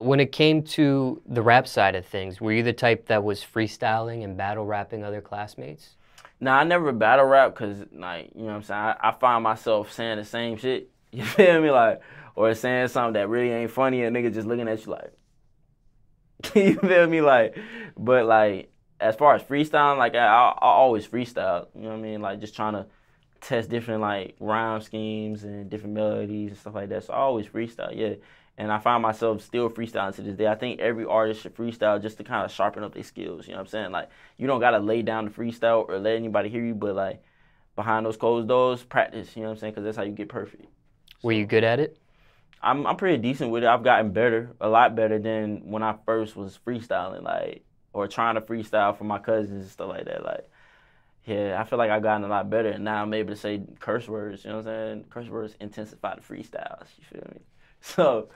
When it came to the rap side of things, were you the type that was freestyling and battle rapping other classmates? Nah, I never battle rap because, like, you know what I'm saying? I, I, find myself saying the same shit. You feel me? Like, or saying something that really ain't funny and nigga just looking at you like, you feel me? Like, but like, as far as freestyling, like, I, I, I always freestyle. You know what I mean? Like, just trying to test different like rhyme schemes and different melodies and stuff like that. So I always freestyle, yeah. And I find myself still freestyling to this day. I think every artist should freestyle just to kind of sharpen up their skills. You know what I'm saying? Like you don't gotta lay down the freestyle or let anybody hear you, but like behind those closed doors, practice. You know what I'm saying? Because that's how you get perfect. So, Were you good at it? I'm I'm pretty decent with it. I've gotten better, a lot better than when I first was freestyling, like or trying to freestyle for my cousins and stuff like that. Like yeah, I feel like I've gotten a lot better, and now I'm able to say curse words. You know what I'm saying? Curse words intensify the freestyles. You feel me? So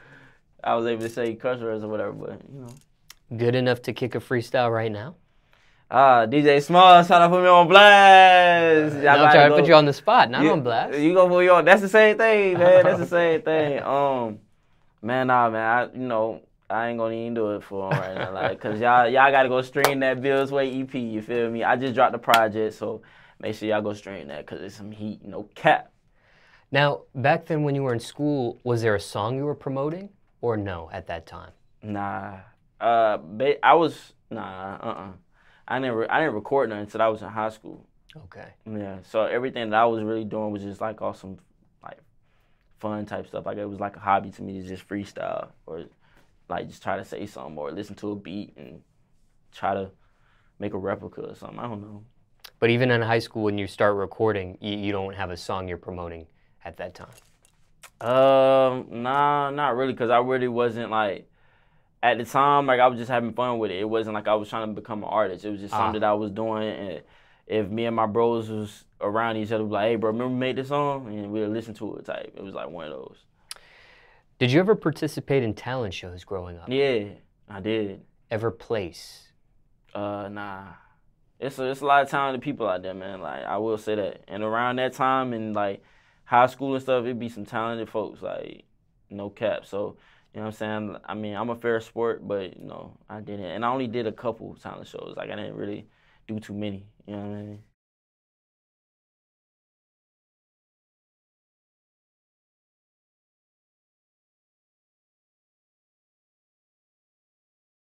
I was able to say curse words or whatever, but you know. Good enough to kick a freestyle right now? Ah, DJ Smalls trying to put me on blast. No, I'm trying to, to put you on the spot, not you, on blast. You gonna put me on? That's the same thing, man. That's the same thing. Um, man, nah, man. I, you know, I ain't gonna even do it for him right now, like, cause y'all y'all gotta go stream that Bills Way EP. You feel me? I just dropped the project, so make sure y'all go stream that, cause it's some heat, no cap. Now, back then when you were in school, was there a song you were promoting, or no at that time? Nah, uh, ba- I was nah, uh, uh-uh. uh I never I didn't record nothing until I was in high school. Okay. Yeah, so everything that I was really doing was just like awesome, like fun type stuff. Like it was like a hobby to me to just freestyle or like just try to say something or listen to a beat and try to make a replica or something. I don't know. But even in high school, when you start recording, you, you don't have a song you're promoting at that time. Um, nah, not really, cause I really wasn't like at the time. Like I was just having fun with it. It wasn't like I was trying to become an artist. It was just uh-huh. something ah. that I was doing. And if me and my bros was around each other, like, hey, bro, remember we made this song, and we'll listen to it. Type. It was like one of those. Did you ever participate in talent shows growing up? Yeah, I did. Ever place? Uh, nah. It's a, it's a lot of talented people out there, man. Like I will say that. And around that time and like high school and stuff, it'd be some talented folks. Like no cap. So you know what I'm saying? I mean, I'm a fair sport, but you know, I didn't. And I only did a couple talent shows. Like I didn't really do too many. You know what I mean?